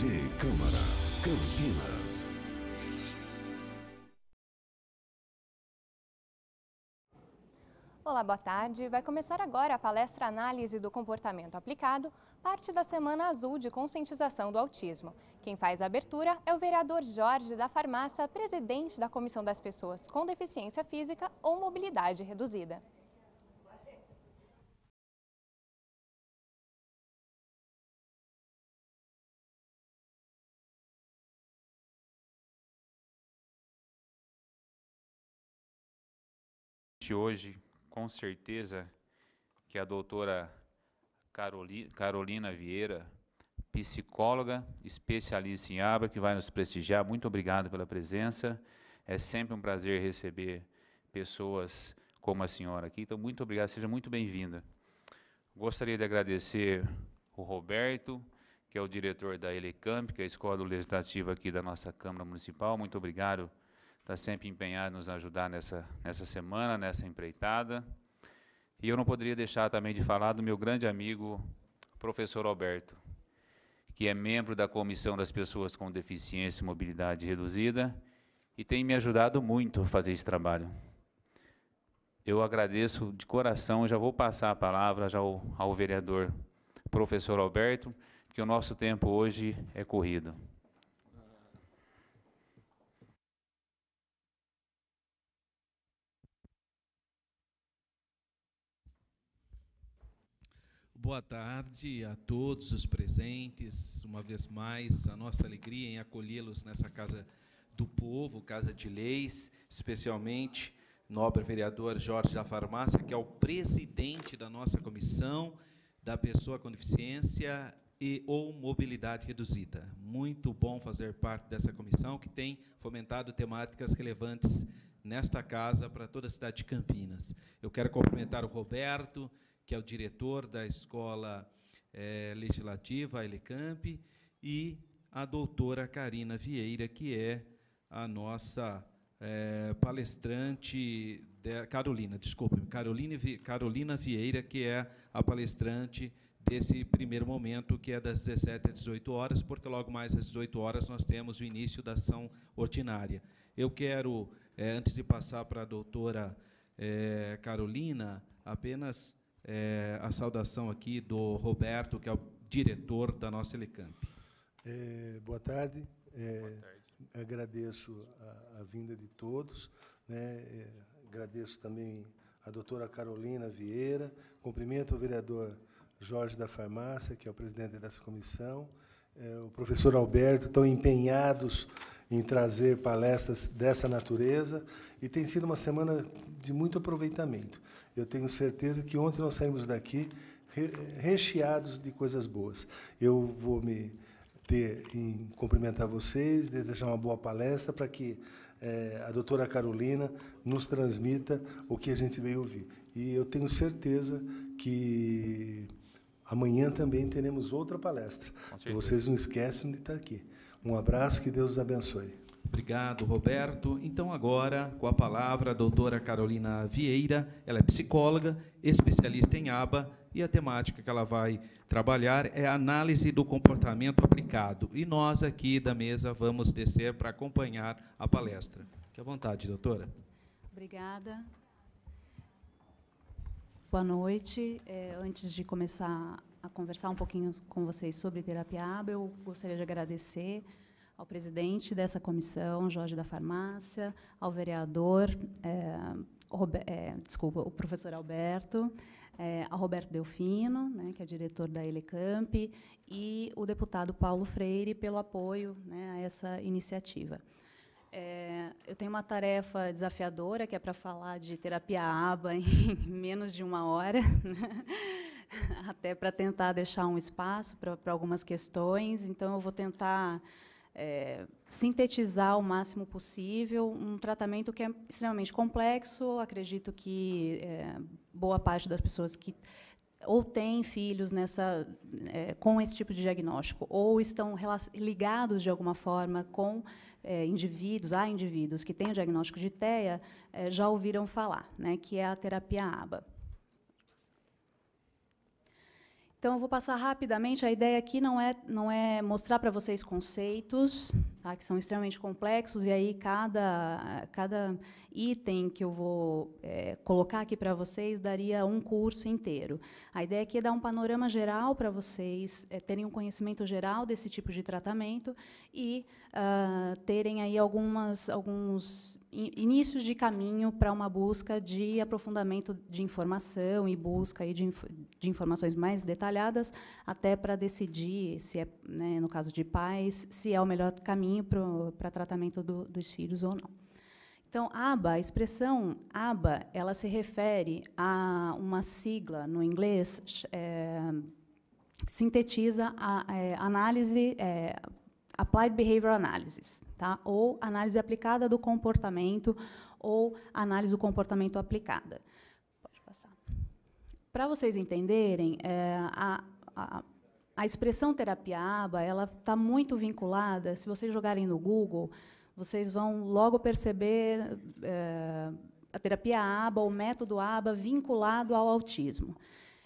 Câmara, Campinas. Olá, boa tarde. Vai começar agora a palestra Análise do Comportamento Aplicado, parte da Semana Azul de Conscientização do Autismo. Quem faz a abertura é o vereador Jorge da Farmácia, presidente da Comissão das Pessoas com Deficiência Física ou Mobilidade Reduzida. hoje, com certeza, que a doutora Carolina Vieira, psicóloga, especialista em aba, que vai nos prestigiar. Muito obrigado pela presença. É sempre um prazer receber pessoas como a senhora aqui. Então, muito obrigado, seja muito bem-vinda. Gostaria de agradecer o Roberto, que é o diretor da Elecamp, que é a escola legislativa aqui da nossa Câmara Municipal. Muito obrigado está sempre empenhado em nos ajudar nessa, nessa semana, nessa empreitada. E eu não poderia deixar também de falar do meu grande amigo, professor Alberto, que é membro da Comissão das Pessoas com Deficiência e Mobilidade Reduzida e tem me ajudado muito a fazer esse trabalho. Eu agradeço de coração, já vou passar a palavra já ao, ao vereador professor Alberto, que o nosso tempo hoje é corrido. Boa tarde a todos os presentes. Uma vez mais, a nossa alegria em acolhê-los nessa casa do povo, casa de leis, especialmente nobre vereador Jorge da Farmácia, que é o presidente da nossa comissão da pessoa com deficiência e ou mobilidade reduzida. Muito bom fazer parte dessa comissão que tem fomentado temáticas relevantes nesta casa para toda a cidade de Campinas. Eu quero cumprimentar o Roberto, que é o diretor da Escola é, Legislativa, a Elecamp, e a doutora Karina Vieira, que é a nossa é, palestrante, de, Carolina, desculpe, Carolina, Carolina Vieira, que é a palestrante desse primeiro momento, que é das 17 às 18 horas, porque logo mais às 18 horas nós temos o início da ação ordinária. Eu quero, é, antes de passar para a doutora é, Carolina, apenas é, a saudação aqui do Roberto, que é o diretor da nossa Elecamp. É, boa tarde. É, boa tarde. Agradeço a, a, vinda de todos. Né? É, agradeço também a doutora Carolina Vieira. Cumprimento o vereador Jorge da Farmácia, que é o presidente dessa comissão. É, o professor Alberto, tão empenhados em trazer palestras dessa natureza e tem sido uma semana de muito aproveitamento. Eu tenho certeza que ontem nós saímos daqui recheados de coisas boas. Eu vou me ter em cumprimentar vocês, desejar uma boa palestra para que é, a doutora Carolina nos transmita o que a gente veio ouvir. E eu tenho certeza que amanhã também teremos outra palestra. Vocês não esquecem de estar aqui. Um abraço, que Deus os abençoe. Obrigado, Roberto. Então, agora, com a palavra, a doutora Carolina Vieira. Ela é psicóloga, especialista em aba, e a temática que ela vai trabalhar é a análise do comportamento aplicado. E nós, aqui da mesa, vamos descer para acompanhar a palestra. Fique à vontade, doutora. Obrigada. Boa noite. É, antes de começar a conversar um pouquinho com vocês sobre terapia ABA. Eu gostaria de agradecer ao presidente dessa comissão, Jorge da Farmácia, ao vereador, é, eh, Robert, é, eh, desculpa, o professor Alberto, é, ao Roberto Delfino, né, que é diretor da Elecamp, e o deputado Paulo Freire pelo apoio né, a essa iniciativa. É, eu tenho uma tarefa desafiadora, que é para falar de terapia ABA em menos de uma hora. Né? até para tentar deixar um espaço para algumas questões. Então, eu vou tentar é, sintetizar o máximo possível um tratamento que é extremamente complexo. Acredito que é, boa parte das pessoas que ou têm filhos nessa, é, com esse tipo de diagnóstico, ou estão ligados de alguma forma com é, indivíduos, há indivíduos que têm o diagnóstico de TEA, é, já ouviram falar, né, que é a terapia ABA. Então, eu vou passar rapidamente. A ideia aqui não é, não é mostrar para vocês conceitos, tá? que são extremamente complexos, e aí cada, cada item que eu vou é, colocar aqui para vocês daria um curso inteiro. A ideia aqui é dar um panorama geral para vocês é, terem um conhecimento geral desse tipo de tratamento e uh, terem aí algumas, alguns inícios de caminho para uma busca de aprofundamento de informação e busca aí de, inf de informações mais detalhadas, até para decidir se é, né, no caso de pais, se é o melhor caminho caminho para tratamento do, dos filhos ou não. Então, aba, a expressão aba, ela se refere a uma sigla no inglês é, que sintetiza a, é, análise, é, applied behavior analysis, tá? Ou análise aplicada do comportamento ou análise do comportamento aplicada. Pode passar. Para vocês entenderem, é, a, a a expressão aba ela está muito vinculada. Se vocês jogarem no Google, vocês vão logo perceber é, a terapia ABA, o método ABA vinculado ao autismo.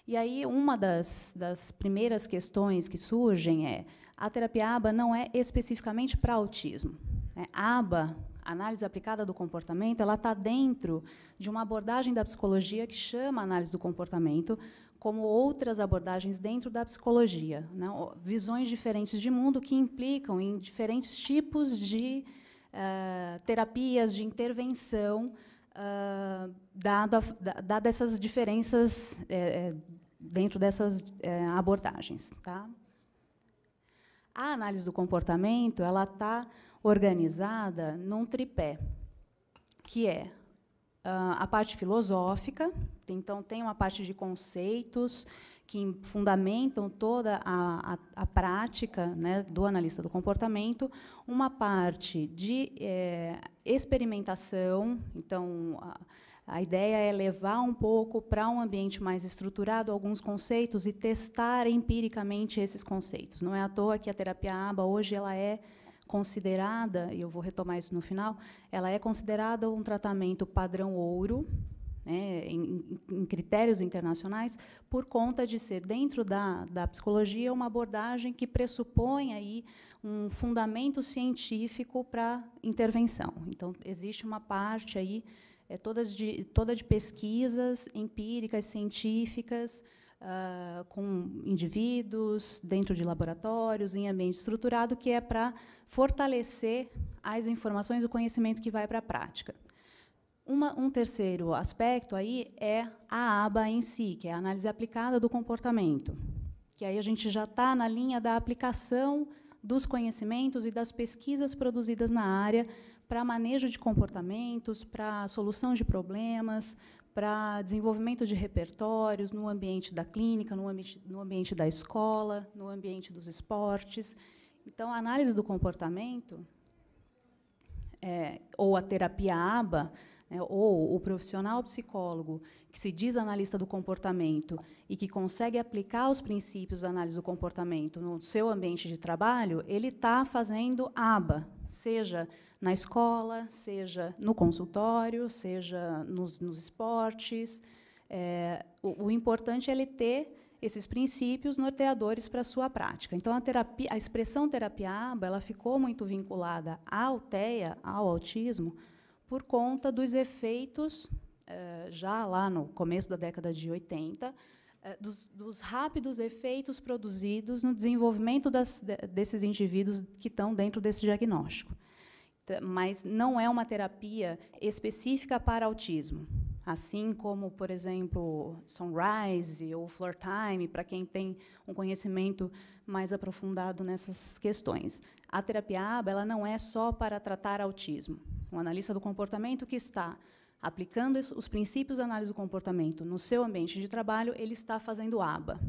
E aí, uma das, das primeiras questões que surgem é a terapia ABA não é especificamente para autismo. Né? ABA, análise aplicada do comportamento, ela está dentro de uma abordagem da psicologia que chama análise do comportamento, como outras abordagens dentro da psicologia, né? visões diferentes de mundo que implicam em diferentes tipos de uh, terapias, de intervenção, uh, dado a, essas diferenças é, dentro dessas é, abordagens. Tá? A análise do comportamento ela está organizada num tripé, que é Uh, a parte filosófica, então tem uma parte de conceitos que fundamentam toda a, a, a prática né, do analista do comportamento, uma parte de é, experimentação, então a, a ideia é levar um pouco para um ambiente mais estruturado alguns conceitos e testar empiricamente esses conceitos. Não é à toa que a terapia ABA hoje ela é considerada, e eu vou retomar isso no final, ela é considerada um tratamento padrão ouro, né, em, em, critérios internacionais, por conta de ser, dentro da, da psicologia, uma abordagem que pressupõe aí um fundamento científico para intervenção. Então, existe uma parte aí, é, todas de, toda de pesquisas empíricas, científicas, uh, com indivíduos, dentro de laboratórios, em ambiente estruturado, que é para fortalecer as informações e o conhecimento que vai para a prática. Uma, um terceiro aspecto aí é a aba em si, que é a análise aplicada do comportamento, que aí a gente já está na linha da aplicação dos conhecimentos e das pesquisas produzidas na área para manejo de comportamentos, para solução de problemas, para desenvolvimento de repertórios no ambiente da clínica, no, no ambiente da escola, no ambiente dos esportes. Então, a análise do comportamento, é, ou a terapia ABA, é, ou o profissional psicólogo que se diz analista do comportamento e que consegue aplicar os princípios da análise do comportamento no seu ambiente de trabalho, ele está fazendo aba, seja na escola, seja no consultório, seja nos, nos esportes. É, o, o, importante é ele ter esses princípios norteadores para a sua prática. Então, a, terapia, a expressão terapiaba ela ficou muito vinculada à alteia, ao autismo, por conta dos efeitos, é, já lá no começo da década de 80, é, dos, dos, rápidos efeitos produzidos no desenvolvimento das, desses indivíduos que estão dentro desse diagnóstico. Tá, mas não é uma terapia específica para autismo. Assim como, por exemplo, Sunrise ou Floor Time, para quem tem um conhecimento mais aprofundado nessas questões. A terapia ABA ela não é só para tratar autismo. Um analista do comportamento que está aplicando os princípios da análise do comportamento no seu ambiente de trabalho, ele está fazendo ABA.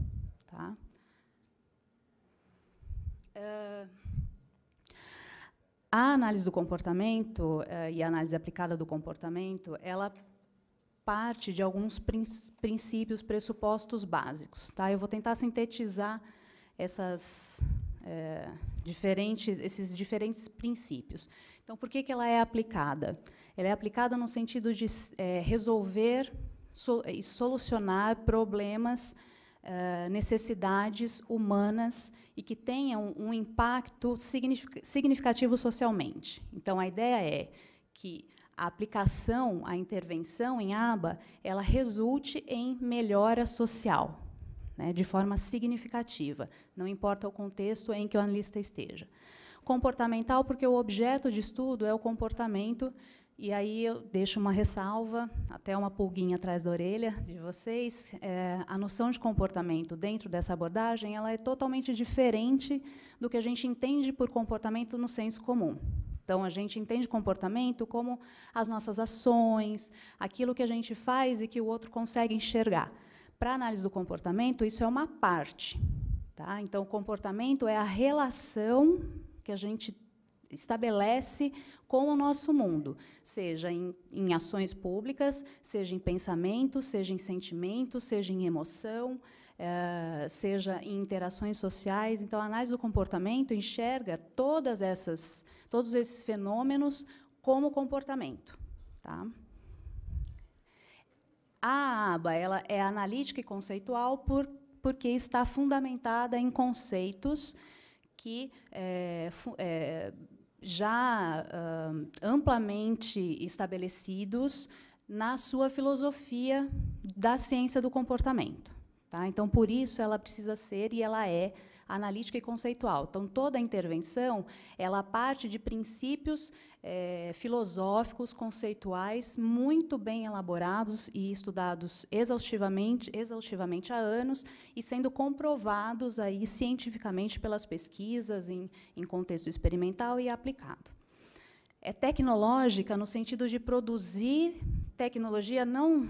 Tá? Uh... A análise do comportamento eh, e a análise aplicada do comportamento, ela parte de alguns princípios, pressupostos básicos. Tá? Eu vou tentar sintetizar essas, eh, diferentes, esses diferentes princípios. Então, por que, que ela é aplicada? Ela é aplicada no sentido de eh, resolver so e solucionar problemas eh, necessidades humanas e que tenham um impacto significativo socialmente. Então, a ideia é que a aplicação, a intervenção em aba, ela resulte em melhora social, né, de forma significativa, não importa o contexto em que o analista esteja. Comportamental, porque o objeto de estudo é o comportamento e aí eu deixo uma ressalva, até uma pulguinha atrás da orelha de vocês. É, a noção de comportamento dentro dessa abordagem ela é totalmente diferente do que a gente entende por comportamento no senso comum. Então, a gente entende comportamento como as nossas ações, aquilo que a gente faz e que o outro consegue enxergar. Para análise do comportamento, isso é uma parte. Tá? Então, o comportamento é a relação que a gente estabelece com o nosso mundo, seja em, em ações públicas, seja em pensamento, seja em sentimento, seja em emoção, eh, seja em interações sociais. Então, a análise do comportamento enxerga todas essas, todos esses fenômenos como comportamento. Tá? A aba ela é analítica e conceitual por, porque está fundamentada em conceitos que é, é, já uh, amplamente estabelecidos na sua filosofia da ciência do comportamento. Tá? Então, por isso, ela precisa ser e ela é analítica e conceitual. Então, toda a intervenção ela parte de princípios é, filosóficos, conceituais, muito bem elaborados e estudados exaustivamente, exaustivamente há anos e sendo comprovados aí cientificamente pelas pesquisas em, em contexto experimental e aplicado. É tecnológica no sentido de produzir tecnologia não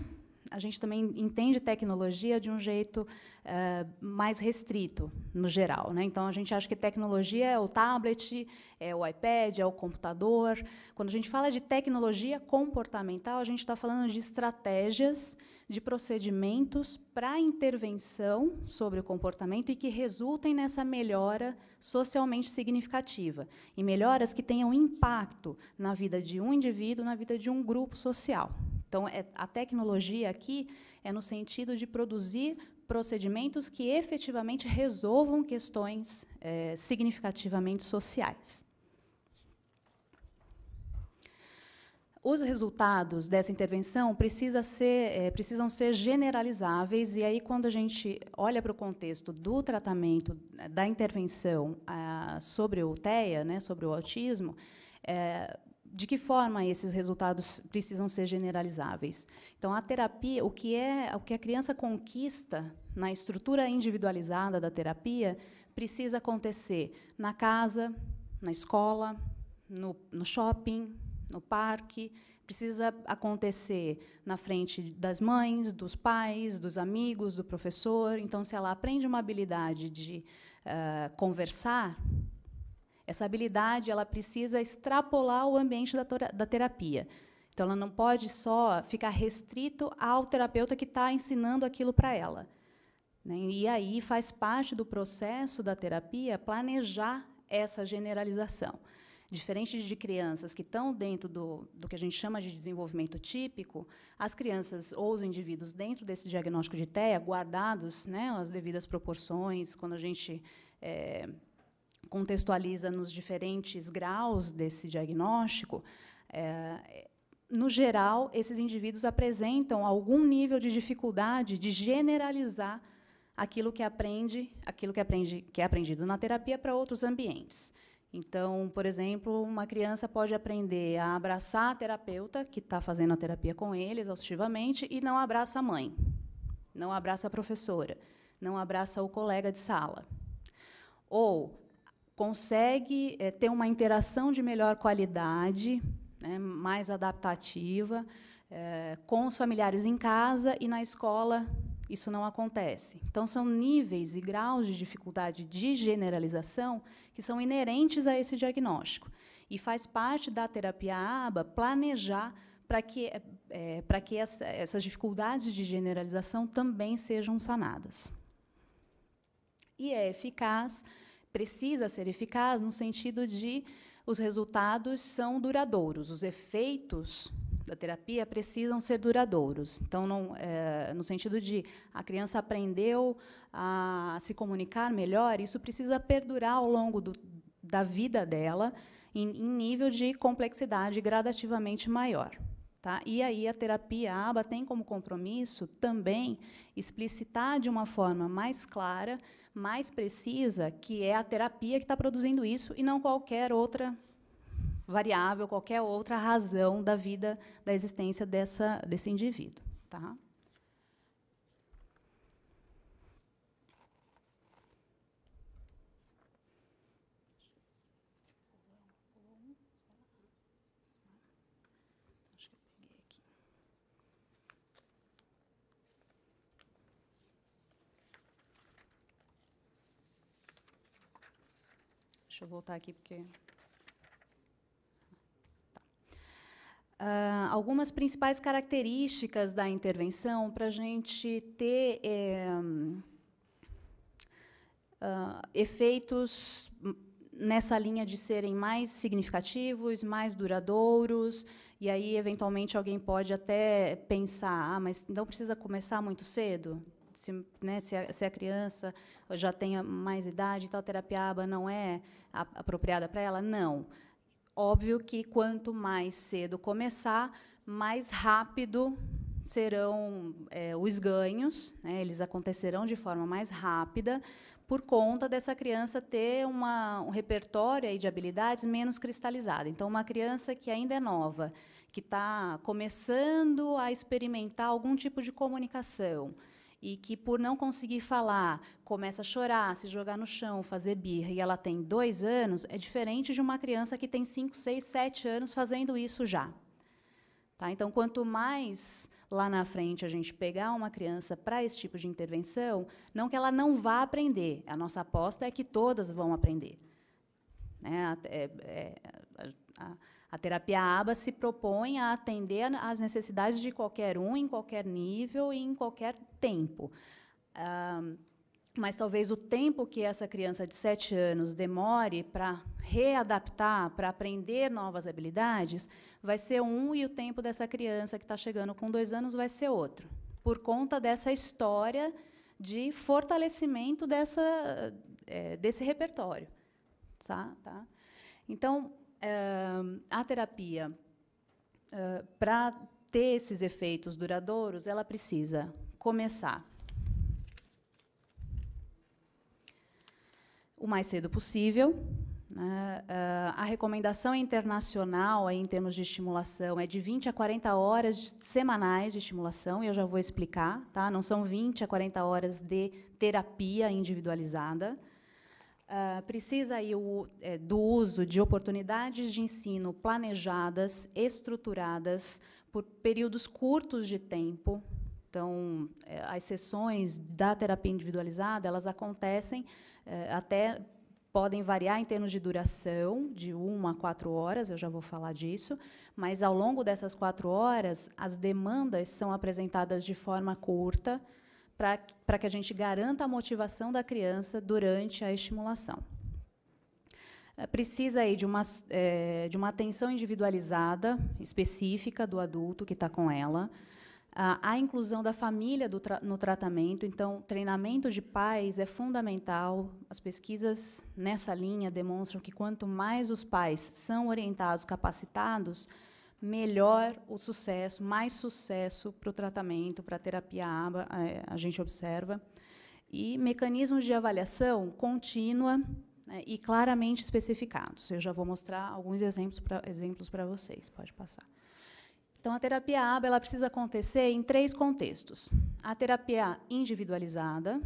a gente também entende tecnologia de um jeito uh, mais restrito, no geral. Né? Então, a gente acha que tecnologia é o tablet, é o iPad, é o computador. Quando a gente fala de tecnologia comportamental, a gente está falando de estratégias, de procedimentos para intervenção sobre o comportamento e que resultem nessa melhora socialmente significativa. E melhoras que tenham impacto na vida de um indivíduo, na vida de um grupo social. Então, é, a tecnologia aqui é no sentido de produzir procedimentos que efetivamente resolvam questões é, significativamente sociais. Os resultados dessa intervenção precisa ser, é, precisam ser generalizáveis, e aí, quando a gente olha para o contexto do tratamento, né, da intervenção ah, a, sobre o TEA, né, sobre o autismo, é, de que forma esses resultados precisam ser generalizáveis. Então, a terapia, o que é o que a criança conquista na estrutura individualizada da terapia, precisa acontecer na casa, na escola, no, no shopping, no parque, precisa acontecer na frente das mães, dos pais, dos amigos, do professor. Então, se ela aprende uma habilidade de uh, conversar, essa habilidade ela precisa extrapolar o ambiente da, da terapia. Então, ela não pode só ficar restrito ao terapeuta que está ensinando aquilo para ela. Né? E aí faz parte do processo da terapia planejar essa generalização. Diferente de crianças que estão dentro do, do que a gente chama de desenvolvimento típico, as crianças ou os indivíduos dentro desse diagnóstico de TEA, guardados né, as devidas proporções, quando a gente é, contextualiza nos diferentes graus desse diagnóstico, é, no geral, esses indivíduos apresentam algum nível de dificuldade de generalizar aquilo que aprende, aquilo que aprende, que é aprendido na terapia para outros ambientes. Então, por exemplo, uma criança pode aprender a abraçar a terapeuta que está fazendo a terapia com ele exaustivamente e não abraça a mãe, não abraça a professora, não abraça o colega de sala. Ou consegue é, ter uma interação de melhor qualidade, né, mais adaptativa, é, com os familiares em casa e na escola isso não acontece. Então, são níveis e graus de dificuldade de generalização que são inerentes a esse diagnóstico. E faz parte da terapia ABA planejar para que, é, para que essa, essas dificuldades de generalização também sejam sanadas. E é eficaz precisa ser eficaz no sentido de os resultados são duradouros, os efeitos da terapia precisam ser duradouros. Então, não, é, no sentido de a criança aprendeu a se comunicar melhor, isso precisa perdurar ao longo do, da vida dela em, em nível de complexidade gradativamente maior. Tá? E aí a terapia aba tem como compromisso também explicitar de uma forma mais clara, mais precisa, que é a terapia que está produzindo isso e não qualquer outra variável, qualquer outra razão da vida, da existência dessa, desse indivíduo. Tá? Deixa eu voltar aqui, porque. Tá. Uh, algumas principais características da intervenção para a gente ter é, uh, efeitos nessa linha de serem mais significativos, mais duradouros, e aí, eventualmente, alguém pode até pensar: ah, mas não precisa começar muito cedo? se, né, se, a, é, se a é criança já tem mais idade, tal terapia aba não é apropriada para ela? Não. Óbvio que quanto mais cedo começar, mais rápido serão é, os ganhos, né, eles acontecerão de forma mais rápida, por conta dessa criança ter uma, um repertório de habilidades menos cristalizado. Então, uma criança que ainda é nova, que está começando a experimentar algum tipo de comunicação, e que, por não conseguir falar, começa a chorar, se jogar no chão, fazer birra, e ela tem dois anos, é diferente de uma criança que tem cinco, seis, sete anos fazendo isso já. Tá? Então, quanto mais lá na frente a gente pegar uma criança para esse tipo de intervenção, não que ela não vá aprender, a nossa aposta é que todas vão aprender. Né? É, é, a, a, a terapia ABA se propõe a atender às necessidades de qualquer um, em qualquer nível e em qualquer tempo. Ah, mas talvez o tempo que essa criança de 7 anos demore para readaptar, para aprender novas habilidades, vai ser um, e o tempo dessa criança que está chegando com dois anos vai ser outro, por conta dessa história de fortalecimento dessa, é, desse repertório. Tá? Tá? Então, uh, a terapia, uh, para ter esses efeitos duradouros, ela precisa começar o mais cedo possível. Né? Uh, a recomendação internacional, aí, em termos de estimulação, é de 20 a 40 horas de, semanais de estimulação, e eu já vou explicar. Tá? Não são 20 a 40 horas de terapia individualizada, ah, precisa aí o, é, do uso de oportunidades de ensino planejadas, estruturadas, por períodos curtos de tempo. Então, é, as sessões da terapia individualizada, elas acontecem é, até podem variar em termos de duração, de uma a quatro horas, eu já vou falar disso, mas ao longo dessas quatro horas, as demandas são apresentadas de forma curta, para que a gente garanta a motivação da criança durante a estimulação. É, precisa aí de uma, é, de uma atenção individualizada, específica do adulto que está com ela, a, inclusão da família tra no tratamento, então, treinamento de pais é fundamental. As pesquisas nessa linha demonstram que quanto mais os pais são orientados, capacitados, melhor o sucesso, mais sucesso para o tratamento, para a terapia ABA, a, gente observa. E mecanismos de avaliação contínua né, e claramente especificados. Eu já vou mostrar alguns exemplos para exemplos vocês, pode passar. Então, a terapia ABA ela precisa acontecer em três contextos. A terapia individualizada,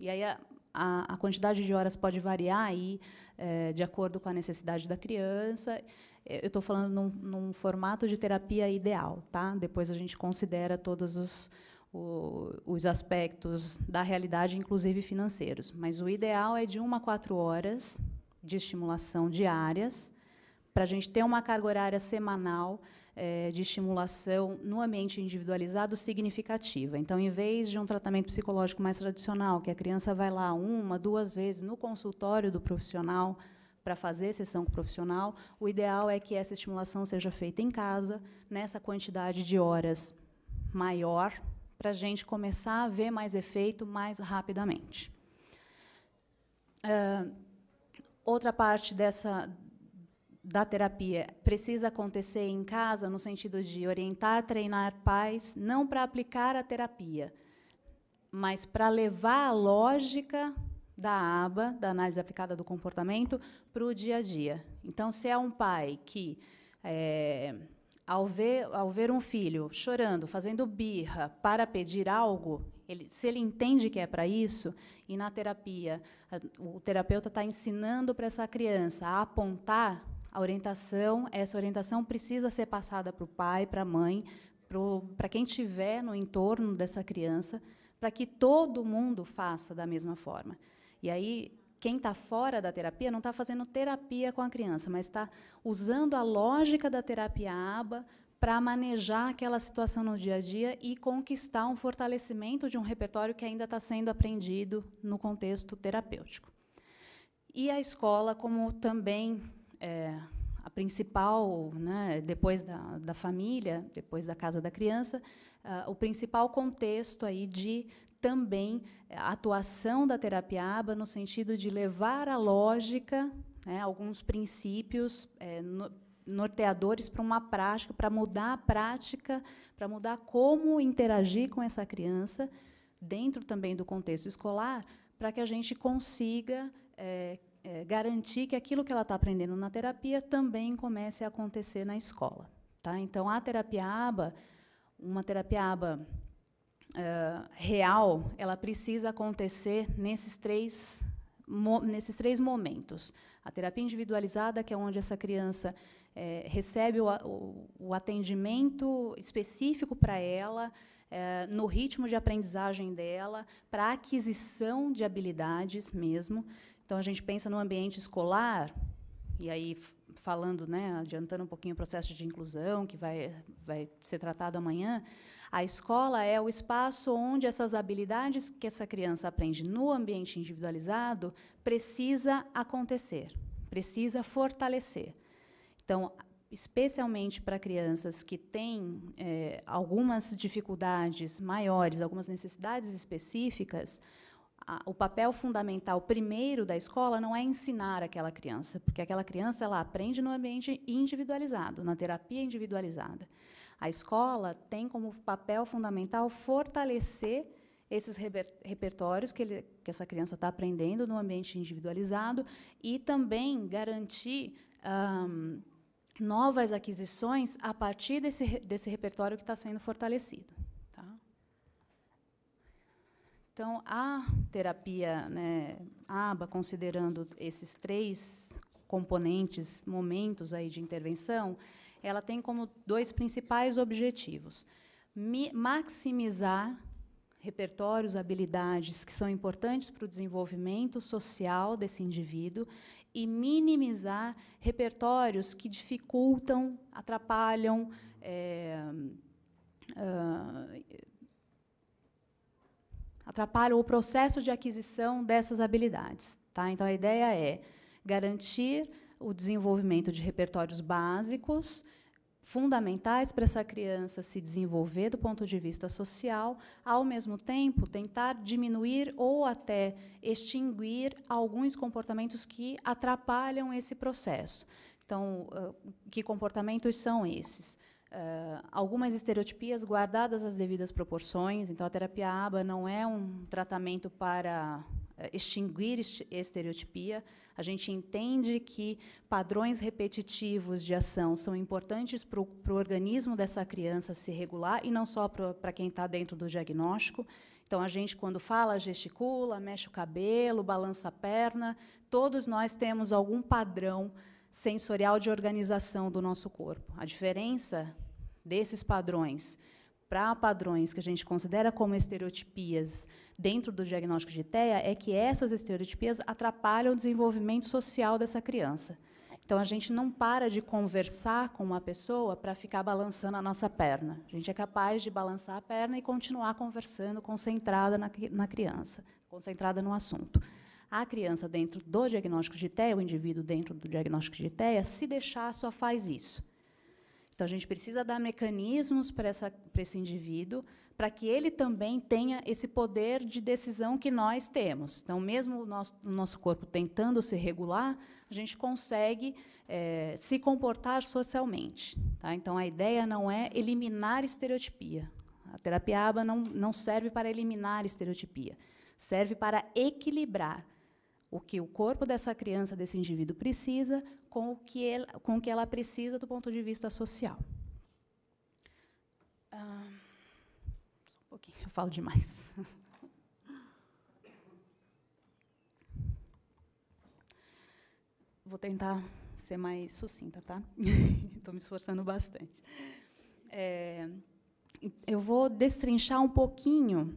e aí a, a, a quantidade de horas pode variar aí, é, de acordo com a necessidade da criança, eh, eu estou falando num, num, formato de terapia ideal, tá? Depois a gente considera todos os, o, os aspectos da realidade, inclusive financeiros. Mas o ideal é de uma a quatro horas de estimulação diárias, para a gente ter uma carga horária semanal é, de estimulação no ambiente individualizado significativa. Então, em vez de um tratamento psicológico mais tradicional, que a criança vai lá uma, duas vezes no consultório do profissional para fazer sessão com o profissional. O ideal é que essa estimulação seja feita em casa, nessa quantidade de horas maior, para a gente começar a ver mais efeito mais rapidamente. Uh, outra parte dessa da terapia precisa acontecer em casa no sentido de orientar, treinar pais, não para aplicar a terapia, mas para levar a lógica da aba da análise aplicada do comportamento para o dia a dia. Então, se é um pai que, é, ao, ver, ao ver um filho chorando, fazendo birra para pedir algo, ele, se ele entende que é para isso, e na terapia a, o terapeuta está ensinando para essa criança a apontar a orientação, essa orientação precisa ser passada para o pai, para a mãe, para quem estiver no entorno dessa criança, para que todo mundo faça da mesma forma. E aí, quem está fora da terapia não está fazendo terapia com a criança, mas está usando a lógica da terapia aba para manejar aquela situação no dia a dia e conquistar um fortalecimento de um repertório que ainda está sendo aprendido no contexto terapêutico. E a escola, como também é, a principal, né, depois da, da, família, depois da casa da criança, uh, o principal contexto aí de também eh, a atuação da terapia ABA no sentido de levar a lógica, né, alguns princípios é, no, norteadores para uma prática, para mudar a prática, para mudar como interagir com essa criança, dentro também do contexto escolar, para que a gente consiga é, é, garantir que aquilo que ela está aprendendo na terapia também comece a acontecer na escola. Tá? Então, a terapia ABA, uma terapia ABA eh, real, ela precisa acontecer nesses três, nesses três momentos. A terapia individualizada, que é onde essa criança é, recebe o, o, o, atendimento específico para ela, é, no ritmo de aprendizagem dela, para aquisição de habilidades mesmo. Então, a gente pensa no ambiente escolar, e aí falando, né, adiantando um pouquinho o processo de inclusão, que vai, vai ser tratado amanhã, a escola é o espaço onde essas habilidades que essa criança aprende no ambiente individualizado precisa acontecer, precisa fortalecer. Então, especialmente para crianças que têm é, algumas dificuldades maiores, algumas necessidades específicas, a, o papel fundamental primeiro da escola não é ensinar aquela criança, porque aquela criança ela aprende no ambiente individualizado, na terapia individualizada. A escola tem como papel fundamental fortalecer esses repertórios que, ele, que essa criança está aprendendo no ambiente individualizado e também garantir novas aquisições a partir desse, desse repertório que está sendo fortalecido. Então, a terapia né, ABA, considerando esses três componentes, momentos aí de intervenção, ela tem como dois principais objetivos: maximizar repertórios, habilidades que são importantes para o desenvolvimento social desse indivíduo e minimizar repertórios que dificultam, atrapalham, é, uh, atrapalham o processo de aquisição dessas habilidades. Tá? Então, a ideia é garantir o desenvolvimento de repertórios básicos, fundamentais para essa criança se desenvolver do ponto de vista social, ao mesmo tempo tentar diminuir ou até extinguir alguns comportamentos que atrapalham esse processo. Então, ah, que comportamentos são esses? Uh, algumas estereotipias guardadas as devidas proporções. Então, a terapia ABA não é um tratamento para eh, extinguir estereotipia. A gente entende que padrões repetitivos de ação são importantes para o organismo dessa criança se regular e não só para quem está dentro do diagnóstico. Então, a gente, quando fala, gesticula, mexe o cabelo, balança a perna, todos nós temos algum padrão sensorial de organização do nosso corpo. A diferença desses padrões para padrões que a gente considera como estereotipias dentro do diagnóstico de TEA é que essas estereotipias atrapalham o desenvolvimento social dessa criança. Então, a gente não para de conversar com uma pessoa para ficar balançando a nossa perna. A gente é capaz de balançar a perna e continuar conversando, concentrada na, na criança, concentrada no assunto. A criança, dentro do diagnóstico de TEA, o indivíduo dentro do diagnóstico de TEA, se deixar, só faz isso então, a gente precisa dar mecanismos para, essa, para esse indivíduo, para que ele também tenha esse poder de decisão que nós temos. Então, mesmo o nosso, o nosso corpo tentando se regular, a gente consegue é, se comportar socialmente. Tá? Então, a ideia não é eliminar estereotipia. A terapia ABA não, não serve para eliminar estereotipia, serve para equilibrar o que o corpo dessa criança, desse indivíduo, precisa com o que, com o que ela precisa do ponto de vista social. Ah, um pouquinho, eu falo demais. Vou tentar ser mais sucinta, tá? Estou me esforçando bastante. É, eu vou destrinchar um pouquinho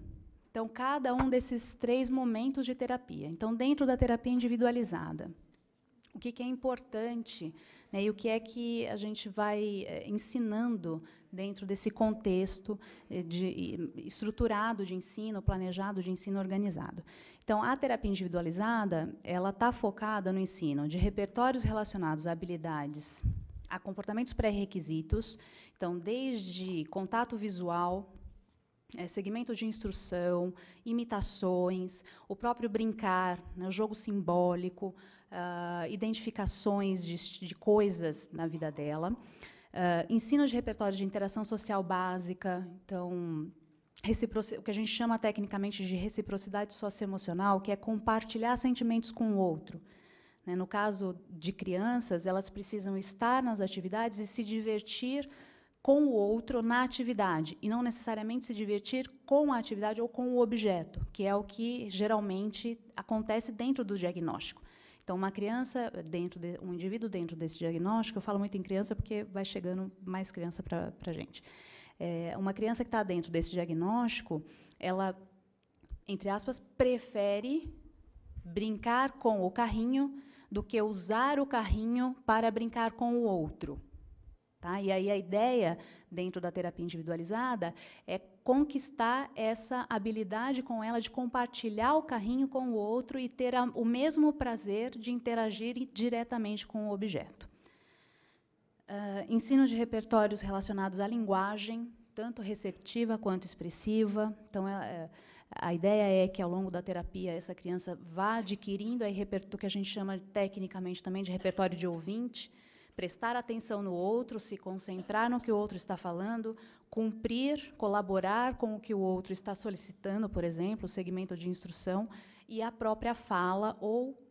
então, cada um desses três momentos de terapia. Então, dentro da terapia individualizada, o que, que é importante né, e o que é que a gente vai é, ensinando dentro desse contexto é, de, estruturado de ensino, planejado de ensino organizado. Então, a terapia individualizada ela está focada no ensino de repertórios relacionados a habilidades, a comportamentos pré-requisitos, então, desde contato visual, é, segmento de instrução, imitações, o próprio brincar, né, jogo simbólico, uh, identificações de, de, coisas na vida dela, uh, ensino de repertório de interação social básica, então o que a gente chama tecnicamente de reciprocidade socioemocional, que é compartilhar sentimentos com o outro. Né, no caso de crianças, elas precisam estar nas atividades e se divertir com o outro na atividade, e não necessariamente se divertir com a atividade ou com o objeto, que é o que geralmente acontece dentro do diagnóstico. Então, uma criança, dentro de, um indivíduo dentro desse diagnóstico, eu falo muito em criança porque vai chegando mais criança para a gente. É, uma criança que está dentro desse diagnóstico, ela, entre aspas, prefere brincar com o carrinho do que usar o carrinho para brincar com o outro. Tá? E aí a ideia, dentro da terapia individualizada, é conquistar essa habilidade com ela de compartilhar o carrinho com o outro e ter a, o mesmo prazer de interagir diretamente com o objeto. Uh, ensino de repertórios relacionados à linguagem, tanto receptiva quanto expressiva. Então, é, é, a ideia é que, ao longo da terapia, essa criança vá adquirindo aí, o que a gente chama tecnicamente também de repertório de ouvinte, prestar atenção no outro, se concentrar no que o outro está falando, cumprir, colaborar com o que o outro está solicitando, por exemplo, o segmento de instrução e a própria fala ou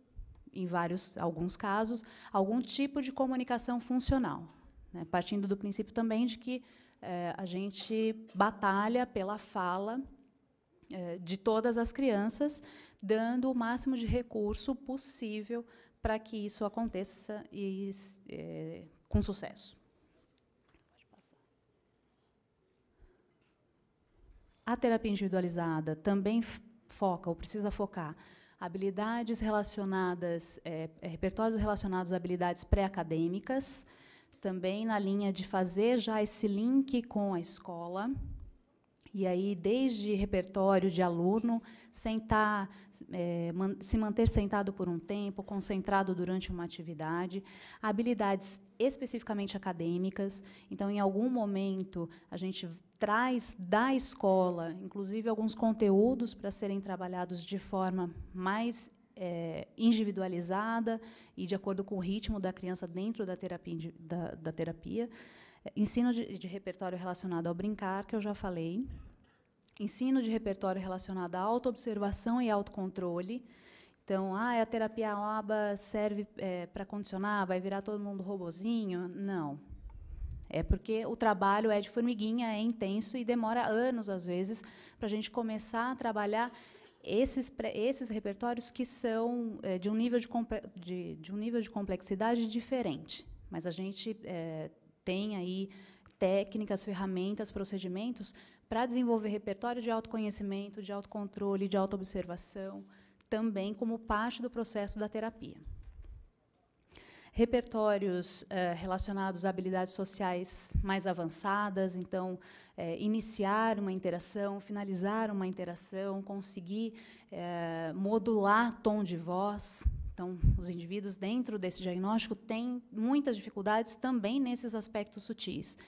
em vários alguns casos algum tipo de comunicação funcional, né? partindo do princípio também de que eh, a gente batalha pela fala eh, de todas as crianças, dando o máximo de recurso possível para que isso aconteça e é, com sucesso. A terapia individualizada também foca, ou precisa focar, habilidades relacionadas, é, é, repertórios relacionados a habilidades pré-acadêmicas, também na linha de fazer já esse link com a escola, e aí, desde repertório de aluno, sentar, é, man se manter sentado por um tempo, concentrado durante uma atividade, habilidades especificamente acadêmicas. Então, em algum momento, a gente traz da escola, inclusive alguns conteúdos para serem trabalhados de forma mais é, individualizada e de acordo com o ritmo da criança dentro da terapia. Da, da terapia. Ensino de, de repertório relacionado ao brincar, que eu já falei. Ensino de repertório relacionado à autoobservação e autocontrole. Então, ah, é a terapia OABA serve é, para condicionar, vai virar todo mundo robozinho? Não. É porque o trabalho é de formiguinha, é intenso e demora anos, às vezes, para a gente começar a trabalhar esses, esses repertórios que são é, de, um nível de, de, de, um nível de complexidade diferente. Mas a gente é, tem aí técnicas, ferramentas, procedimentos para desenvolver repertório de autoconhecimento, de autocontrole, de autoobservação, também como parte do processo da terapia. Repertórios eh, relacionados a habilidades sociais mais avançadas, então, eh, iniciar uma interação, finalizar uma interação, conseguir eh, modular tom de voz, então, os indivíduos dentro desse diagnóstico têm muitas dificuldades também nesses aspectos sutis.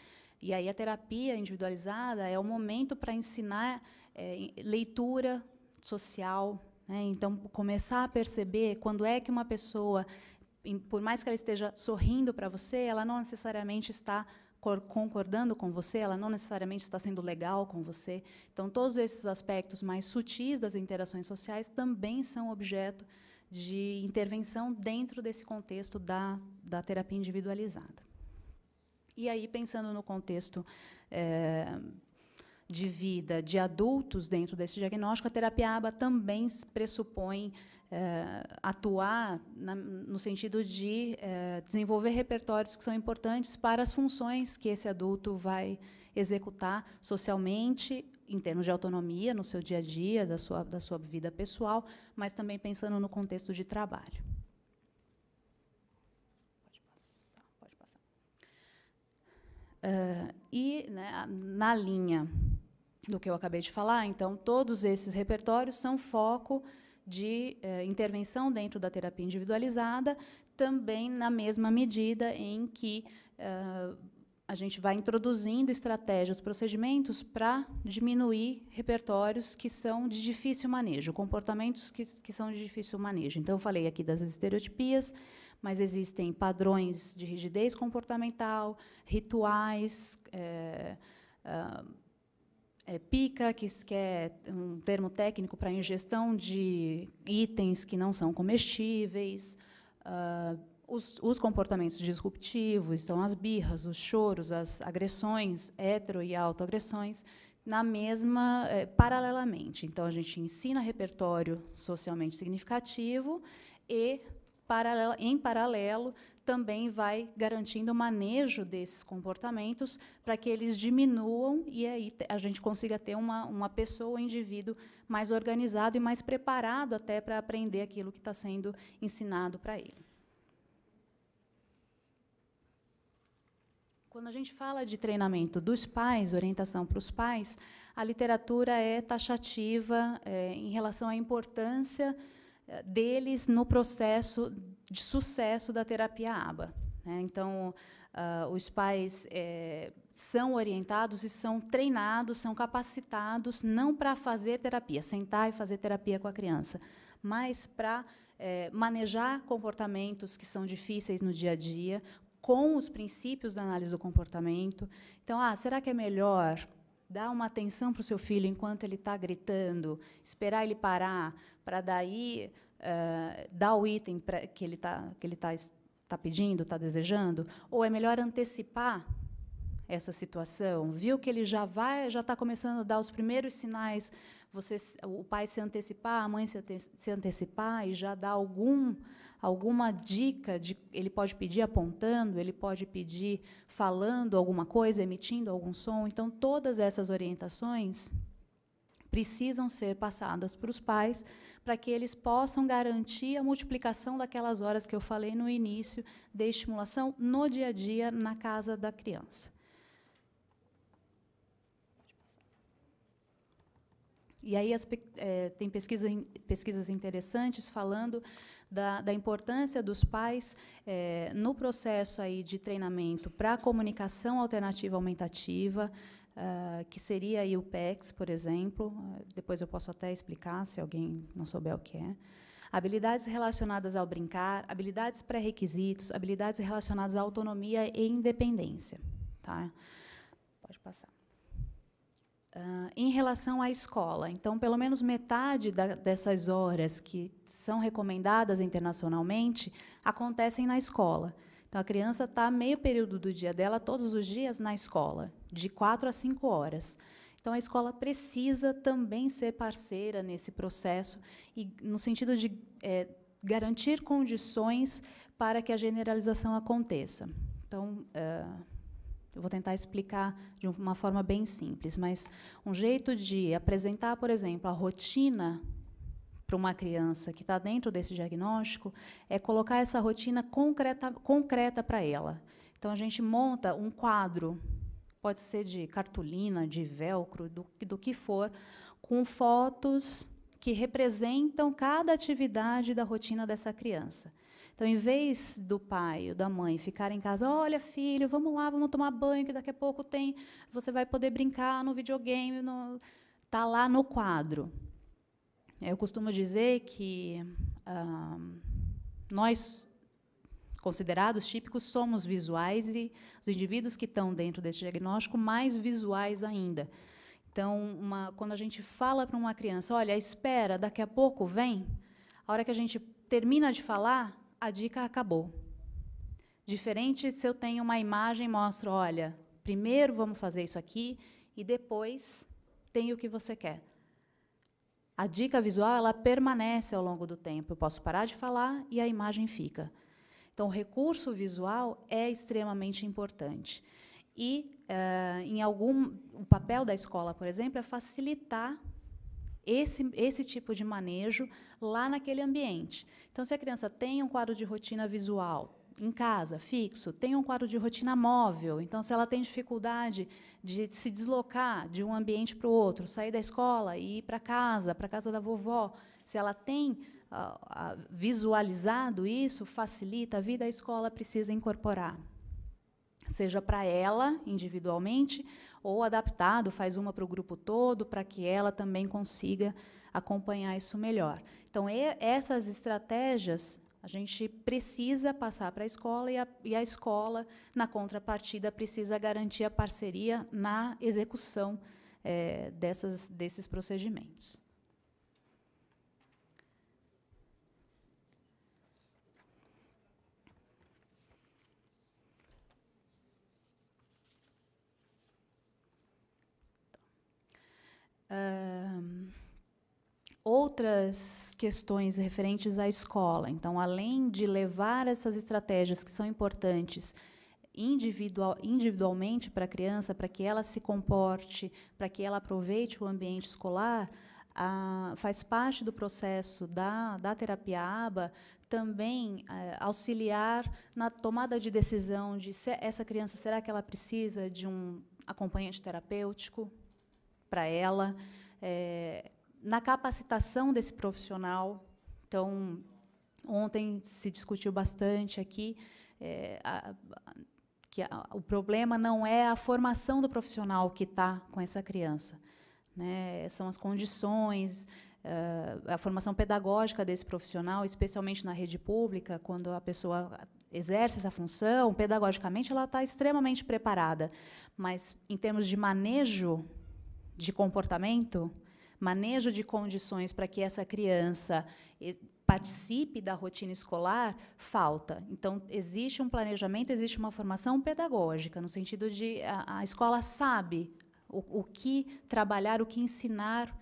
E aí a terapia individualizada é o momento para ensinar é, leitura social. Né? Então, começar a perceber quando é que uma pessoa, por mais que ela esteja sorrindo para você, ela não necessariamente está concordando com você, ela não necessariamente está sendo legal com você. Então, todos esses aspectos mais sutis das interações sociais também são objeto de intervenção dentro desse contexto da, da terapia individualizada. E aí, pensando no contexto é, de vida de adultos dentro desse diagnóstico, a terapia ABA também pressupõe é, atuar na, no sentido de é, desenvolver repertórios que são importantes para as funções que esse adulto vai executar socialmente em termos de autonomia no seu dia a dia, da sua, da sua vida pessoal, mas também pensando no contexto de trabalho. Uh, e né, na linha do que eu acabei de falar, então, todos esses repertórios são foco de eh, intervenção dentro da terapia individualizada, também na mesma medida em que ah, a gente vai introduzindo estratégias, procedimentos para diminuir repertórios que são de difícil manejo, comportamentos que, que são de difícil manejo. Então, eu falei aqui das estereotipias, mas existem padrões de rigidez comportamental, rituais, é, ah, é, pica, que é um termo técnico para ingestão de itens que não são comestíveis, ah, os, os, comportamentos disruptivos, são então, as birras, os choros, as agressões, hetero e autoagressões, na mesma, é, paralelamente. Então, a gente ensina repertório socialmente significativo e, paralelo, em paralelo, também vai garantindo o manejo desses comportamentos para que eles diminuam e aí a gente consiga ter uma, uma pessoa, um indivíduo mais organizado e mais preparado até para aprender aquilo que está sendo ensinado para ele. Quando a gente fala de treinamento dos pais, orientação para os pais, a literatura é taxativa é, em relação à importância é, deles no processo de sucesso da terapia ABA. Né? Então, uh, os pais é, são orientados e são treinados, são capacitados não para fazer terapia, sentar e fazer terapia com a criança, mas para é, manejar comportamentos que são difíceis no dia a dia, com os princípios da análise do comportamento. Então, ah, será que é melhor dar uma atenção para o seu filho enquanto ele está gritando, esperar ele parar, para daí uh, dar o item pra, que ele está que ele tá, tá pedindo, está desejando? Ou é melhor antecipar essa situação? Viu que ele já vai, já está começando a dar os primeiros sinais? Você, o pai se antecipar, a mãe se, se antecipar e já dar algum alguma dica, de, ele pode pedir apontando, ele pode pedir falando alguma coisa, emitindo algum som. Então, todas essas orientações precisam ser passadas para os pais, para que eles possam garantir a multiplicação daquelas horas que eu falei no início de estimulação no dia a dia na casa da criança. E aí as, é, tem pesquisa, pesquisas interessantes falando da, da importância dos pais é, no processo aí de treinamento para a comunicação alternativa aumentativa, Uh, que seria aí o PEX, por exemplo. Ah, depois eu posso até explicar, se alguém não souber o que é. Habilidades relacionadas ao brincar, habilidades pré-requisitos, habilidades relacionadas à autonomia e independência. Tá? Pode passar. Uh, em relação à escola, então, pelo menos metade da, dessas horas que são recomendadas internacionalmente acontecem na escola. Então, a criança está meio período do dia dela, todos os dias, na escola, de quatro a cinco horas. Então, a escola precisa também ser parceira nesse processo, e no sentido de é, garantir condições para que a generalização aconteça. Então, uh, eu vou tentar explicar de uma forma bem simples, mas um jeito de apresentar, por exemplo, a rotina para uma criança que está dentro desse diagnóstico é colocar essa rotina concreta, concreta para ela. Então, a gente monta um quadro, pode ser de cartolina, de velcro, do, do que for, com fotos que representam cada atividade da rotina dessa criança. Então, em vez do pai ou da mãe ficar em casa, olha, filho, vamos lá, vamos tomar banho, que daqui a pouco tem, você vai poder brincar no videogame, no, tá lá no quadro. Eu costumo dizer que nós considerados típicos somos visuais e os indivíduos que estão dentro desse diagnóstico mais visuais ainda. Então, uma, quando a gente fala para uma criança, olha, espera, daqui a pouco vem, a hora que a gente termina de falar, a dica acabou. Diferente se eu tenho uma imagem e mostro, olha, primeiro vamos fazer isso aqui e depois tem o que você quer. A dica visual ela permanece ao longo do tempo. Eu posso parar de falar e a imagem fica. Então, o recurso visual é extremamente importante. E Uh, em algum o papel da escola, por exemplo, é facilitar esse, esse tipo de manejo lá naquele ambiente. Então, se a criança tem um quadro de rotina visual em casa, fixo, tem um quadro de rotina móvel, então, se ela tem dificuldade de se deslocar de um ambiente para o outro, sair da escola e ir para casa, para casa da vovó, se ela tem uh, uh, visualizado isso, facilita, a vida a escola precisa incorporar seja para ela individualmente ou adaptado, faz uma para o grupo todo, para que ela também consiga acompanhar isso melhor. Então, e, essas estratégias a gente precisa passar para a escola e a, e a escola, na contrapartida, precisa garantir a parceria na execução é, dessas, desses procedimentos. outras questões referentes à escola. Então, além de levar essas estratégias que são importantes individual, individualmente para a criança, para que ela se comporte, para que ela aproveite o ambiente escolar, a, faz parte do processo da, da terapia ABA também é, auxiliar na tomada de decisão de se essa criança será que ela precisa de um acompanhante terapêutico, para ela, é, na capacitação desse profissional. Então, ontem se discutiu bastante aqui é, eh, a, a, que a, o problema não é a formação do profissional que está com essa criança, né? São as condições, Uh, a formação pedagógica desse profissional, especialmente na rede pública, quando a pessoa exerce essa função, pedagogicamente ela está extremamente preparada, mas em termos de manejo de comportamento, manejo de condições para que essa criança participe da rotina escolar, falta. Então, existe um planejamento, existe uma formação pedagógica, no sentido de a, a escola sabe o, o que trabalhar, o que ensinar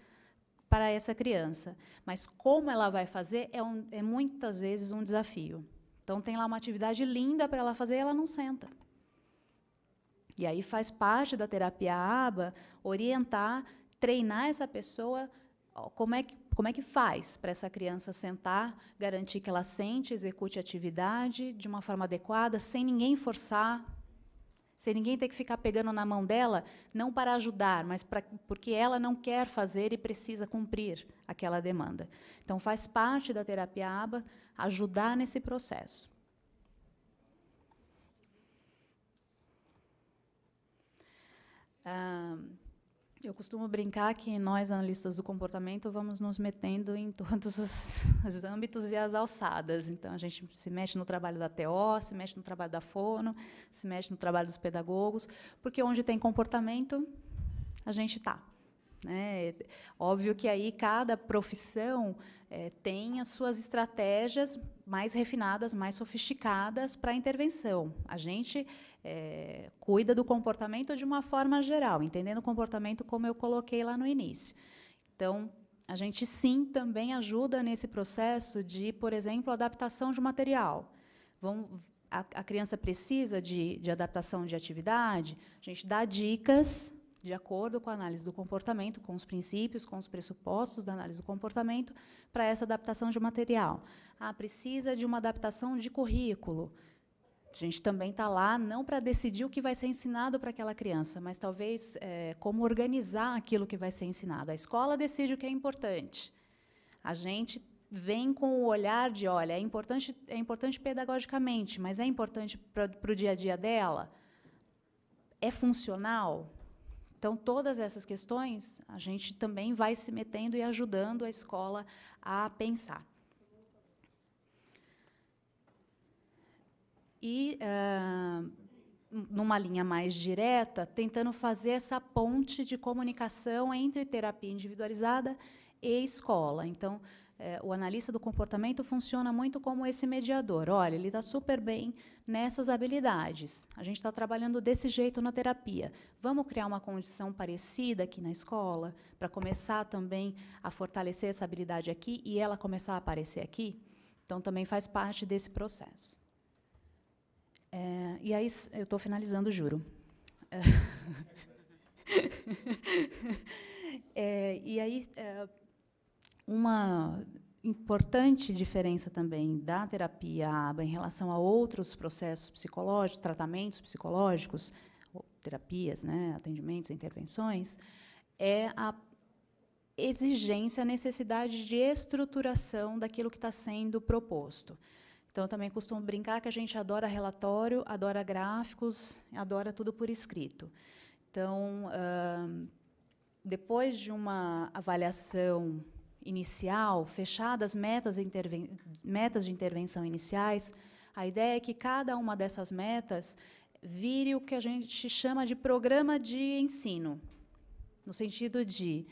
para essa criança. Mas como ela vai fazer é, um, é, muitas vezes um desafio. Então, tem lá uma atividade linda para ela fazer e ela não senta. E aí faz parte da terapia ABA orientar, treinar essa pessoa como é que, como é que faz para essa criança sentar, garantir que ela sente, execute a atividade de uma forma adequada, sem ninguém forçar, sem ninguém ter que ficar pegando na mão dela, não para ajudar, mas para, porque ela não quer fazer e precisa cumprir aquela demanda. Então, faz parte da terapia ABA ajudar nesse processo. Ah, eu costumo brincar que nós, analistas do comportamento, vamos nos metendo em todos os, os, âmbitos e as alçadas. Então, a gente se mexe no trabalho da TO, se mexe no trabalho da Fono, se mexe no trabalho dos pedagogos, porque onde tem comportamento, a gente está. Né? Óbvio que aí cada profissão é, tem as suas estratégias mais refinadas, mais sofisticadas para a intervenção. A gente é, cuida do comportamento de uma forma geral, entendendo o comportamento como eu coloquei lá no início. Então, a gente sim também ajuda nesse processo de, por exemplo, adaptação de material. Vamos, a, a criança precisa de, de adaptação de atividade, a gente dá dicas de acordo com a análise do comportamento, com os princípios, com os pressupostos da análise do comportamento, para essa adaptação de material. Ah, precisa de uma adaptação de currículo. A gente também está lá não para decidir o que vai ser ensinado para aquela criança, mas talvez é, como organizar aquilo que vai ser ensinado. A escola decide o que é importante. A gente vem com o olhar de, olha, é importante, é importante pedagogicamente, mas é importante para o dia a dia dela? É funcional? Então, todas essas questões, a gente também vai se metendo e ajudando a escola a pensar. e uh, numa linha mais direta, tentando fazer essa ponte de comunicação entre terapia individualizada e escola. Então, eh, o analista do comportamento funciona muito como esse mediador. Olha, ele está super bem nessas habilidades. A gente está trabalhando desse jeito na terapia. Vamos criar uma condição parecida aqui na escola para começar também a fortalecer essa habilidade aqui e ela começar a aparecer aqui. Então, também faz parte desse processo. É, e aí eu estou finalizando, juro. É, e aí é, uma importante diferença também da terapia ABA em relação a outros processos psicológicos, tratamentos psicológicos, terapias, né, atendimentos, intervenções, é a exigência, a necessidade de estruturação daquilo que está sendo proposto. Então, eu também costumo brincar que a gente adora relatório, adora gráficos, adora tudo por escrito. Então, uh, depois de uma avaliação inicial, fechadas metas, metas de intervenção iniciais, a ideia é que cada uma dessas metas vire o que a gente chama de programa de ensino, no sentido de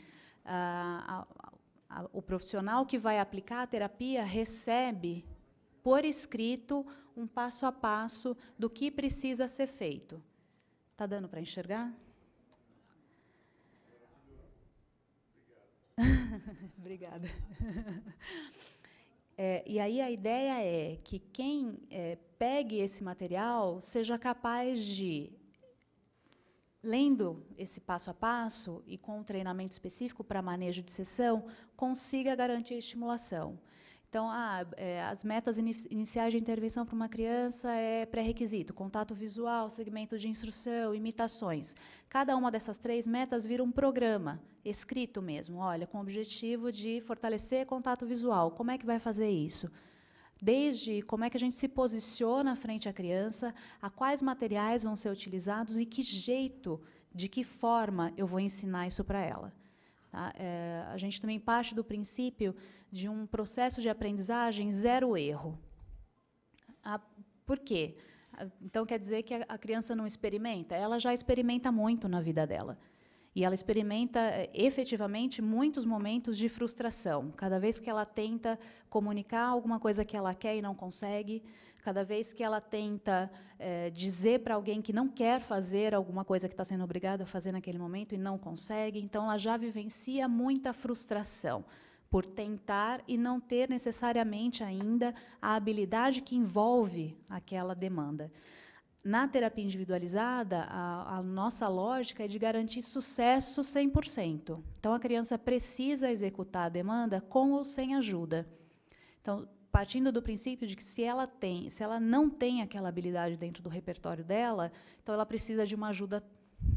uh, a, a, o profissional que vai aplicar a terapia recebe por escrito um passo a passo do que precisa ser feito. Está dando para enxergar? Obrigada. É, e aí a ideia é que quem é, pegue esse material seja capaz de, lendo esse passo a passo e com um treinamento específico para manejo de sessão, consiga garantir a estimulação. Então, ah, é, as metas iniciais de intervenção para uma criança é pré-requisito: contato visual, segmento de instrução, imitações. Cada uma dessas três metas vira um programa escrito mesmo, olha, com o objetivo de fortalecer contato visual. Como é que vai fazer isso? Desde como é que a gente se posiciona frente à criança, a quais materiais vão ser utilizados e que jeito, de que forma eu vou ensinar isso para ela. Tá? É, a gente também parte do princípio de um processo de aprendizagem zero erro. A, ah, por quê? Ah, então quer dizer que a, a criança não experimenta? Ela já experimenta muito na vida dela. E ela experimenta eh, efetivamente muitos momentos de frustração. Cada vez que ela tenta comunicar alguma coisa que ela quer e não consegue, cada vez que ela tenta é, dizer para alguém que não quer fazer alguma coisa que está sendo obrigada a fazer naquele momento e não consegue, então ela já vivencia muita frustração por tentar e não ter necessariamente ainda a habilidade que envolve aquela demanda na terapia individualizada, a, a, nossa lógica é de garantir sucesso 100%. Então, a criança precisa executar a demanda com ou sem ajuda. Então, partindo do princípio de que se ela tem, se ela não tem aquela habilidade dentro do repertório dela, então ela precisa de uma ajuda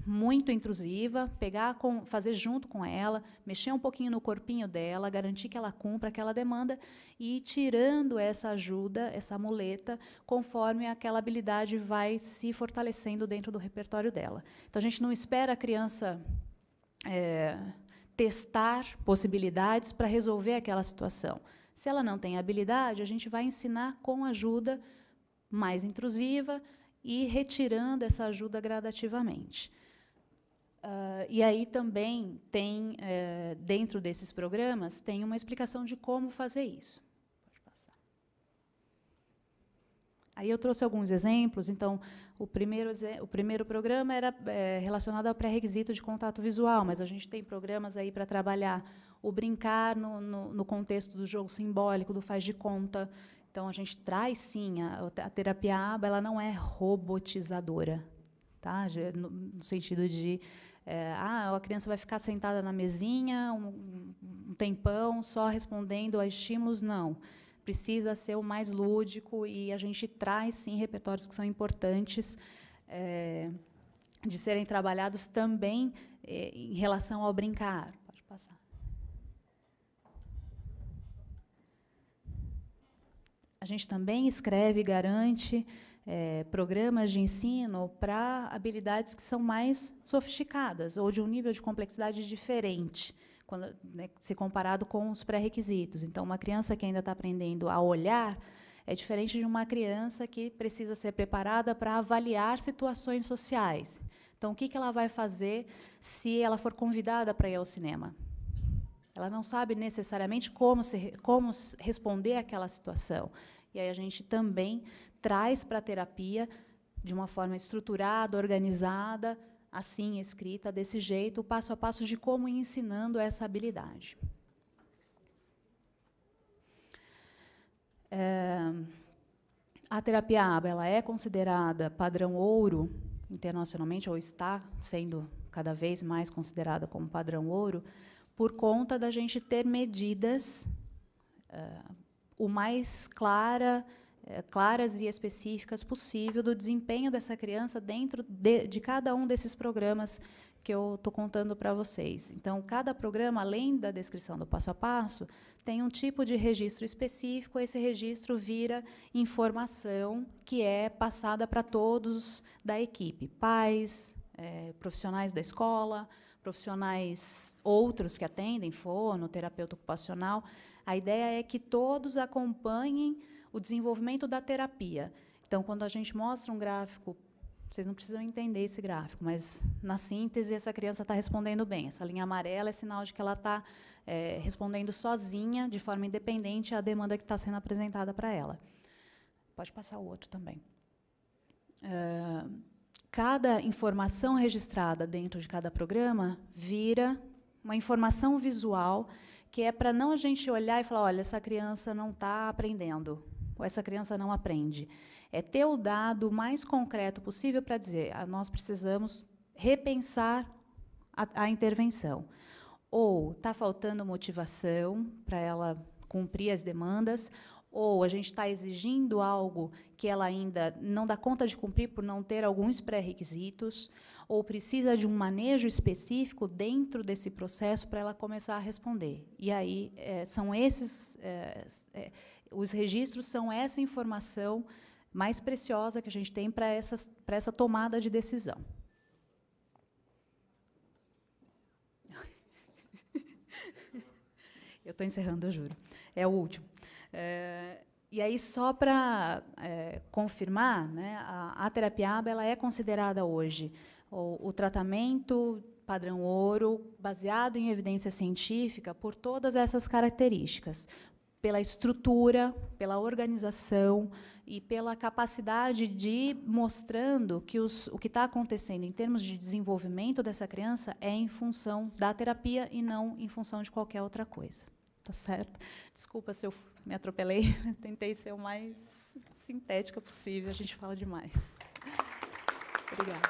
muito intrusiva, pegar com, fazer junto com ela, mexer um pouquinho no corpinho dela, garantir que ela cumpra aquela demanda e ir tirando essa ajuda, essa muleta, conforme aquela habilidade vai se fortalecendo dentro do repertório dela. Então a gente não espera a criança é, testar possibilidades para resolver aquela situação. Se ela não tem habilidade, a gente vai ensinar com ajuda mais intrusiva, e retirando essa ajuda gradativamente. Uh, e aí também tem, eh, dentro desses programas, tem uma explicação de como fazer isso. Pode passar. Aí eu trouxe alguns exemplos. Então, o primeiro, o primeiro programa era é, relacionado ao pré-requisito de contato visual, mas a gente tem programas aí para trabalhar o brincar no, no, no contexto do jogo simbólico, do faz de conta. Então a gente traz sim a, a terapia aba, ela não é robotizadora, tá? No, no sentido de é, ah, a criança vai ficar sentada na mesinha um, um tempão só respondendo a estímulos, não. Precisa ser o mais lúdico e a gente traz sim repertórios que são importantes é, de serem trabalhados também é, em relação ao brincar. A gente também escreve e garante é, programas de ensino para habilidades que são mais sofisticadas ou de um nível de complexidade diferente, quando, né, se comparado com os pré-requisitos. Então, uma criança que ainda está aprendendo a olhar é diferente de uma criança que precisa ser preparada para avaliar situações sociais. Então, o que, que ela vai fazer se ela for convidada para ir ao cinema? Ela não sabe necessariamente como, se, como responder àquela situação. E aí a gente também traz para a terapia, de uma forma estruturada, organizada, assim escrita, desse jeito, o passo a passo de como ir ensinando essa habilidade. É, a terapia ABA ela é considerada padrão ouro internacionalmente, ou está sendo cada vez mais considerada como padrão ouro, por conta da gente ter medidas uh, o mais clara, uh, claras e específicas possível do desempenho dessa criança dentro de, de cada um desses programas que eu estou contando para vocês. Então, cada programa, além da descrição do passo a passo, tem um tipo de registro específico. Esse registro vira informação que é passada para todos da equipe, pais, é, profissionais da escola, profissionais outros que atendem, forno, terapeuta ocupacional. A ideia é que todos acompanhem o desenvolvimento da terapia. Então, quando a gente mostra um gráfico, vocês não precisam entender esse gráfico, mas na síntese essa criança está respondendo bem. Essa linha amarela é sinal de que ela está é, respondendo sozinha, de forma independente, à demanda que está sendo apresentada para ela. Pode passar o outro também. Uh, cada informação registrada dentro de cada programa vira uma informação visual que é para não a gente olhar e falar, olha, essa criança não está aprendendo, ou essa criança não aprende. É ter o dado mais concreto possível para dizer, ah, nós precisamos repensar a, a intervenção. Ou está faltando motivação para ela cumprir as demandas, ou a gente está exigindo algo que ela ainda não dá conta de cumprir por não ter alguns pré-requisitos, ou precisa de um manejo específico dentro desse processo para ela começar a responder. E aí é, são esses é, é, os registros são essa informação mais preciosa que a gente tem para essa para essa tomada de decisão. Eu estou encerrando, eu juro. É o último. É, e aí, só para é, confirmar, né, a, a terapia ABA ela é considerada hoje o, o tratamento padrão ouro, baseado em evidência científica, por todas essas características, pela estrutura, pela organização e pela capacidade de ir mostrando que os, o que está acontecendo em termos de desenvolvimento dessa criança é em função da terapia e não em função de qualquer outra coisa tá certo. Desculpa se eu me atropelei, tentei ser o mais sintética possível, a gente fala demais. Obrigada.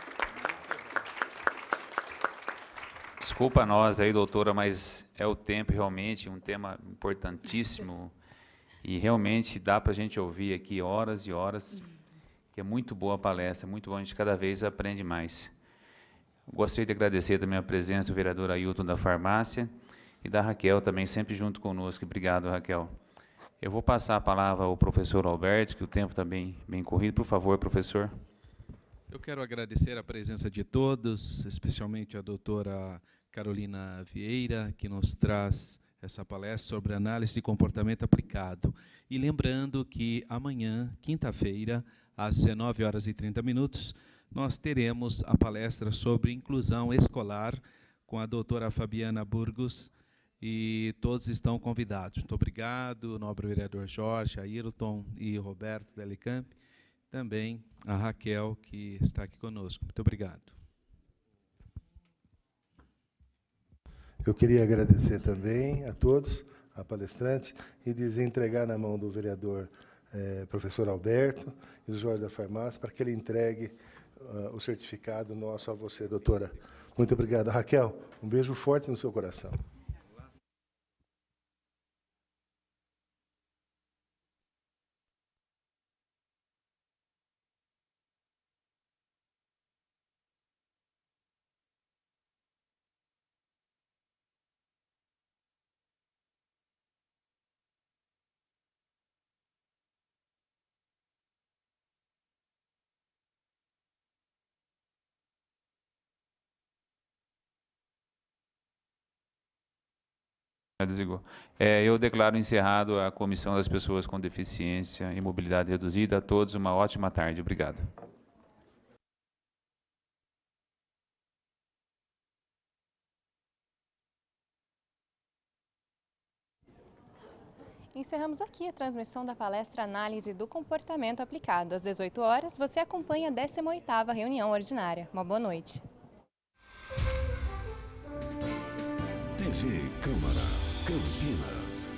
Desculpa nós aí, doutora, mas é o tempo realmente, um tema importantíssimo. e realmente dá para a gente ouvir aqui horas e horas, que é muito boa a palestra, muito bom, a gente cada vez aprende mais. Gostaria de agradecer também a presença do vereador Ailton da Farmácia, e da Raquel também, sempre junto conosco. Obrigado, Raquel. Eu vou passar a palavra ao professor Alberto, que o tempo está bem, bem corrido. Por favor, professor. Eu quero agradecer a presença de todos, especialmente a doutora Carolina Vieira, que nos traz essa palestra sobre análise de comportamento aplicado. E lembrando que amanhã, quinta-feira, às 19 horas e 30 minutos, nós teremos a palestra sobre inclusão escolar com a doutora Fabiana Burgos, e todos estão convidados. Muito obrigado, nobre vereador Jorge, Ayrton e Roberto Delicamp, também a Raquel, que está aqui conosco. Muito obrigado. Eu queria agradecer também a todos, a palestrante, e dizer entregar na mão do vereador eh, professor Alberto e do Jorge da Farmácia para que ele entregue uh, o certificado nosso a você, doutora. Muito obrigado. Raquel, um beijo forte no seu coração. Obrigado, É, eu declaro encerrado a Comissão das Pessoas com Deficiência e Mobilidade Reduzida. A todos uma ótima tarde. Obrigado. Encerramos aqui a transmissão da palestra Análise do Comportamento Aplicado. Às 18 horas, você acompanha a 18ª reunião ordinária. Uma boa noite. TV Câmara. Campinas.